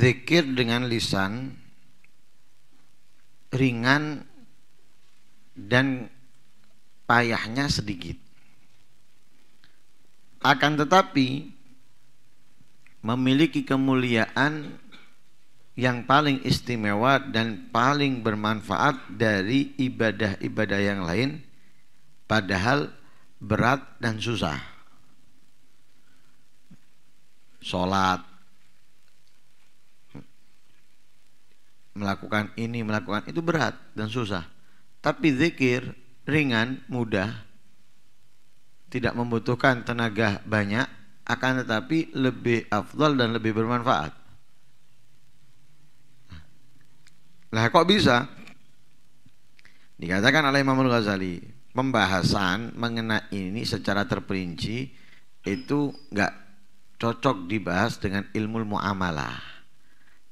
zikir dengan lisan ringan dan payahnya sedikit. Akan tetapi memiliki kemuliaan yang paling istimewa dan paling bermanfaat dari ibadah-ibadah yang lain padahal berat dan susah. Salat melakukan ini, melakukan itu berat dan susah. Tapi zikir ringan, mudah, tidak membutuhkan tenaga banyak, akan tetapi lebih afdol dan lebih bermanfaat. Lah kok bisa? Dikatakan oleh Imam Al-Ghazali, pembahasan mengenai ini secara terperinci itu nggak cocok dibahas dengan ilmu muamalah.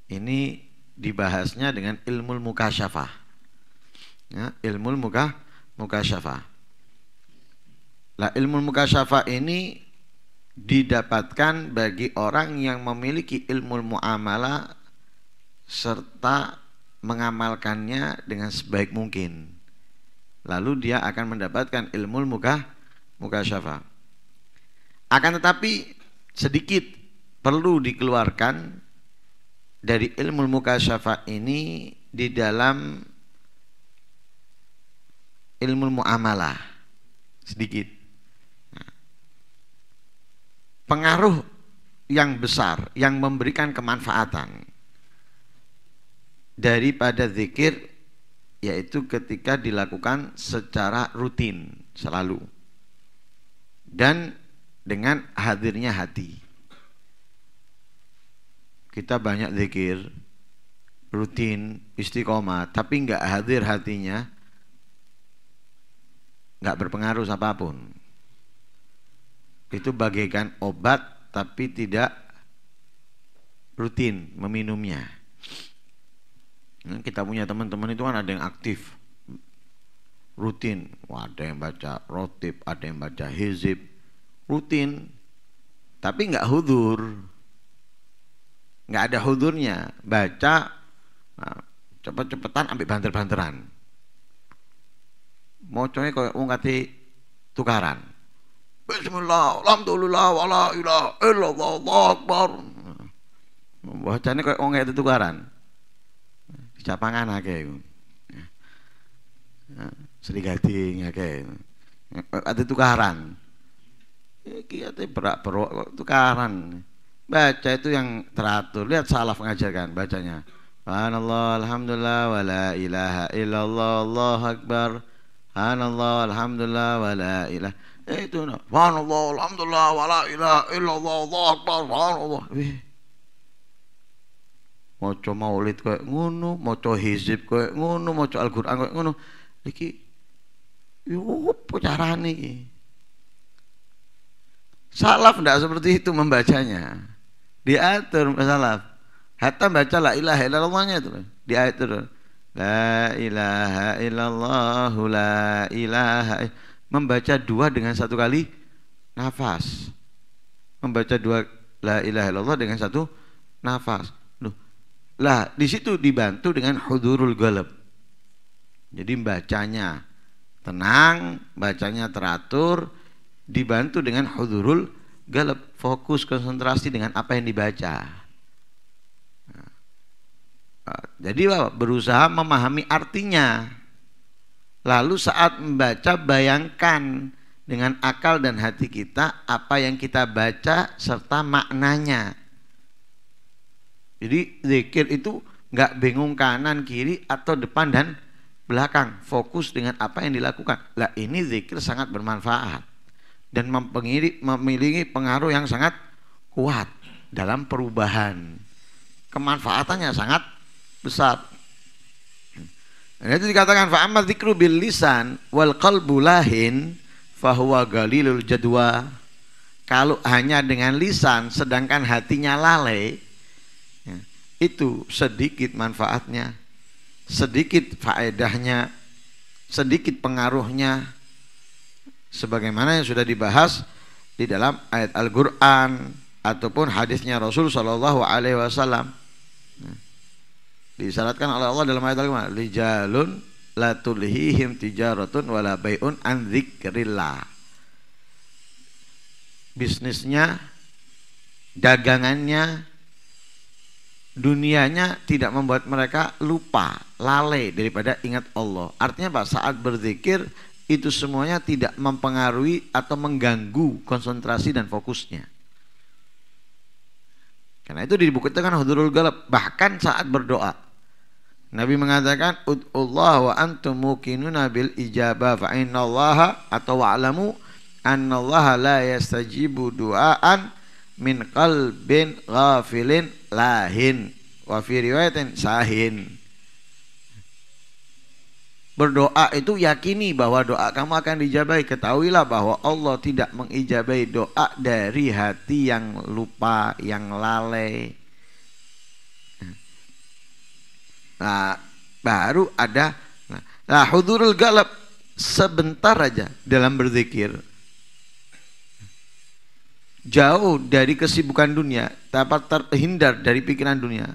Ini dibahasnya dengan ilmu mukasyafah. Ya, ilmu muka mukasyafah. Lah ilmu mukasyafah ini didapatkan bagi orang yang memiliki ilmu muamalah serta mengamalkannya dengan sebaik mungkin. Lalu dia akan mendapatkan ilmu muka mukasyafa. Akan tetapi sedikit perlu dikeluarkan dari ilmu mukasyafa ini di dalam ilmu muamalah sedikit nah. pengaruh yang besar yang memberikan kemanfaatan daripada zikir yaitu ketika dilakukan secara rutin selalu dan dengan hadirnya hati kita banyak zikir rutin istiqomah tapi nggak hadir hatinya nggak berpengaruh apapun itu bagaikan obat tapi tidak rutin meminumnya kita punya teman-teman itu kan ada yang aktif rutin Wah, ada yang baca rotib ada yang baca hizib rutin tapi nggak hudur nggak ada hudurnya baca nah, cepet-cepetan ambil banter-banteran moconya kau wong ti tukaran Bismillah, Alhamdulillah, wala ilah, illallah, Allah Akbar bacanya kayak wong tukaran Di capangan aja ya, sering gading ada tukaran iki ate berak tukaran baca itu yang teratur lihat salaf mengajarkan bacanya Subhanallah alhamdulillah wa la ilaha illallah Allah akbar Subhanallah alhamdulillah wala ilaha eh, itu no. Subhanallah alhamdulillah wa la ilaha illallah Allah akbar Subhanallah maca maulid koyo ngono maca hizib koyo ngunu. maca Al-Qur'an koyo ngunu. iki yo opo carane Salaf tidak seperti itu membacanya diatur masalah hatta baca la ilaha illallahnya itu diatur la ilaha illallah la ilaha membaca dua dengan satu kali nafas membaca dua la ilaha illallah dengan satu nafas Loh. lah di situ dibantu dengan hudurul galab jadi bacanya tenang bacanya teratur dibantu dengan hudurul galap fokus konsentrasi dengan apa yang dibaca nah, jadi berusaha memahami artinya lalu saat membaca bayangkan dengan akal dan hati kita apa yang kita baca serta maknanya jadi zikir itu nggak bingung kanan kiri atau depan dan belakang fokus dengan apa yang dilakukan lah ini zikir sangat bermanfaat dan memiliki pengaruh yang sangat kuat dalam perubahan. Kemanfaatannya sangat besar. Dan itu dikatakan fa'amal dzikru bil lisan wal qalbu lahin fahuwa galilul jadwa. Kalau hanya dengan lisan sedangkan hatinya lalai ya, itu sedikit manfaatnya, sedikit faedahnya, sedikit pengaruhnya sebagaimana yang sudah dibahas di dalam ayat Al-Qur'an ataupun hadisnya Rasul sallallahu alaihi wasallam. Ya. Disyaratkan oleh Allah dalam ayat Al-Qur'an, "Lijalun la tulhihim tijaratun wala bai'un an dzikrillah." Bisnisnya, dagangannya, dunianya tidak membuat mereka lupa, lalai daripada ingat Allah. Artinya apa? Saat berzikir itu semuanya tidak mempengaruhi atau mengganggu konsentrasi dan fokusnya. Karena itu di kan hudurul galab bahkan saat berdoa. Nabi mengatakan ud'ullah wa antum nabil bil ijabah fa innallaha atau wa'lamu annallaha la yastajibu du'aan min qalbin ghafilin lahin wa fi riwayatin sahin. Berdoa itu yakini bahwa doa kamu akan dijabai. Ketahuilah bahwa Allah tidak mengijabai doa dari hati yang lupa, yang lalai. Nah, baru ada nah, nah hudurul galab sebentar aja dalam berzikir. Jauh dari kesibukan dunia, dapat terhindar dari pikiran dunia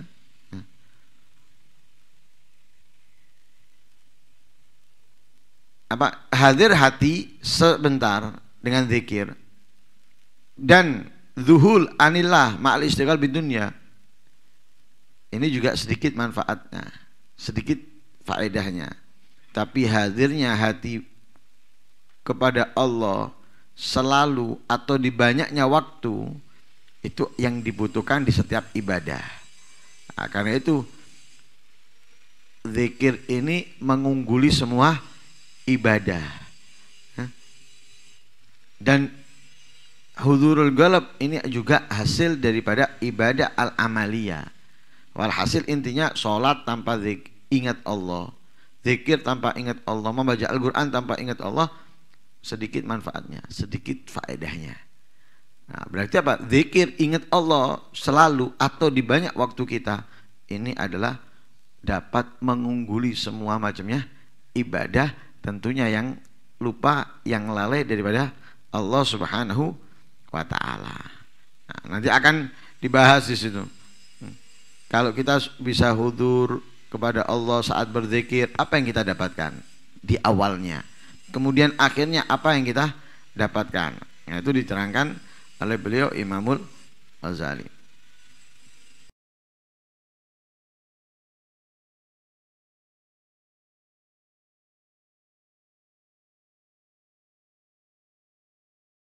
apa hadir hati sebentar dengan zikir dan zuhul anillah ma'al istiqal bidunya ini juga sedikit manfaatnya sedikit faedahnya tapi hadirnya hati kepada Allah selalu atau di banyaknya waktu itu yang dibutuhkan di setiap ibadah nah, karena itu zikir ini mengungguli semua ibadah. Dan hudurul galab ini juga hasil daripada ibadah al amalia Walhasil intinya sholat tanpa ingat Allah. Zikir tanpa ingat Allah, membaca Al-Quran tanpa ingat Allah, sedikit manfaatnya, sedikit faedahnya. Nah, berarti apa? Zikir ingat Allah selalu atau di banyak waktu kita ini adalah dapat mengungguli semua macamnya ibadah tentunya yang lupa yang lalai daripada Allah Subhanahu wa taala. Nah, nanti akan dibahas di situ. Hmm. Kalau kita bisa hudur kepada Allah saat berzikir, apa yang kita dapatkan di awalnya? Kemudian akhirnya apa yang kita dapatkan? Nah, itu diterangkan oleh beliau Imamul Ghazali.